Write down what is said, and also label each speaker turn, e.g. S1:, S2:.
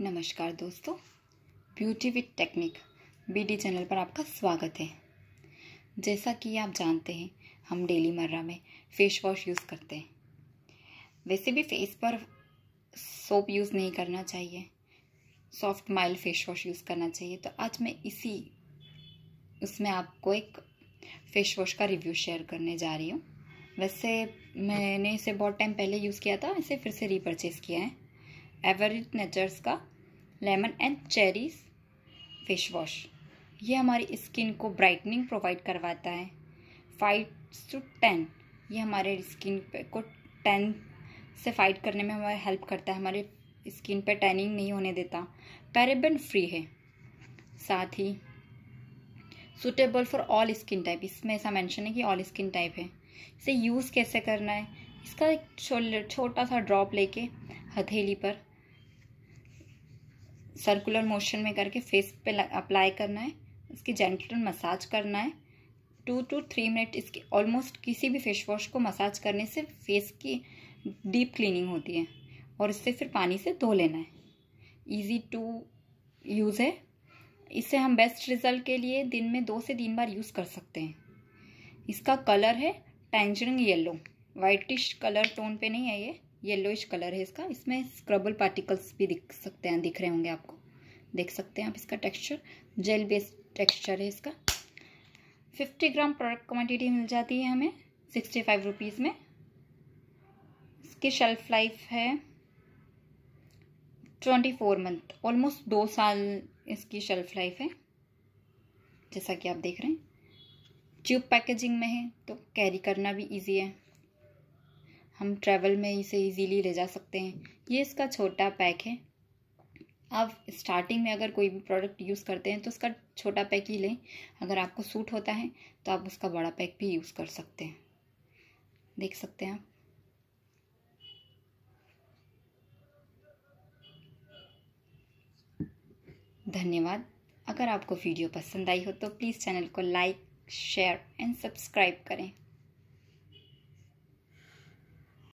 S1: नमस्कार दोस्तों beauty with technique BD channel पर आपका स्वागत है जैसा कि आप जानते हैं हम डेली मर्रा में फेस वॉश यूज़ करते हैं वैसे भी फेस पर सोप यूज़ नहीं करना चाहिए soft mild face wash use करना चाहिए तो आज मैं इसी उसमें आपको एक फेस वॉश का रिव्यू शेयर करने जा रही हूँ वैसे मैंने इसे बहुत टाइम पहले यूज़ किया था इसे फिर से रीपर्चेज़ किया है एवरेज नेचर्स का lemon and cherries face wash ये हमारी स्किन को ब्राइटनिंग प्रोवाइड करवाता है फाइव टू टेन ये हमारे स्किन पे को टेन से फाइट करने में हमारे हेल्प करता है हमारे स्किन पे टैनिंग नहीं होने देता पैरेबन फ्री है साथ ही suitable for all skin type इसमें ऐसा मेंशन है कि ऑल स्किन टाइप है इसे यूज़ कैसे करना है इसका एक छोटा सा ड्रॉप लेके हथेली पर सर्कुलर मोशन में करके फेस पे अप्लाई करना है इसकी जेंटल मसाज करना है टू टू थ्री मिनट इसकी ऑलमोस्ट किसी भी फेस वॉश को मसाज करने से फेस की डीप क्लीनिंग होती है और इससे फिर पानी से धो लेना है ईजी टू यूज़ है इसे हम बेस्ट रिजल्ट के लिए दिन में दो से तीन बार यूज़ कर सकते हैं इसका कलर है tangerine yellow whitish colour tone पे नहीं है ये येलोइश कलर है इसका इसमें स्क्रबल पार्टिकल्स भी दिख सकते हैं दिख रहे होंगे आपको देख सकते हैं आप इसका टेक्सचर जेल बेस्ड टेक्सचर है इसका फिफ्टी ग्राम प्रोडक्ट क्वांटिटी मिल जाती है हमें सिक्सटी फाइव रुपीज़ में इसकी शेल्फ लाइफ है ट्वेंटी फोर मंथ ऑलमोस्ट दो साल इसकी शेल्फ लाइफ है जैसा कि आप देख रहे हैं ट्यूब पैकेजिंग में है तो कैरी करना भी ईजी है हम ट्रैवल में इसे इजीली ले जा सकते हैं ये इसका छोटा पैक है आप स्टार्टिंग में अगर कोई भी प्रोडक्ट यूज़ करते हैं तो उसका छोटा पैक ही लें अगर आपको सूट होता है तो आप उसका बड़ा पैक भी यूज़ कर सकते हैं देख सकते हैं आप धन्यवाद अगर आपको वीडियो पसंद आई हो तो प्लीज़ चैनल को लाइक शेयर एंड सब्सक्राइब करें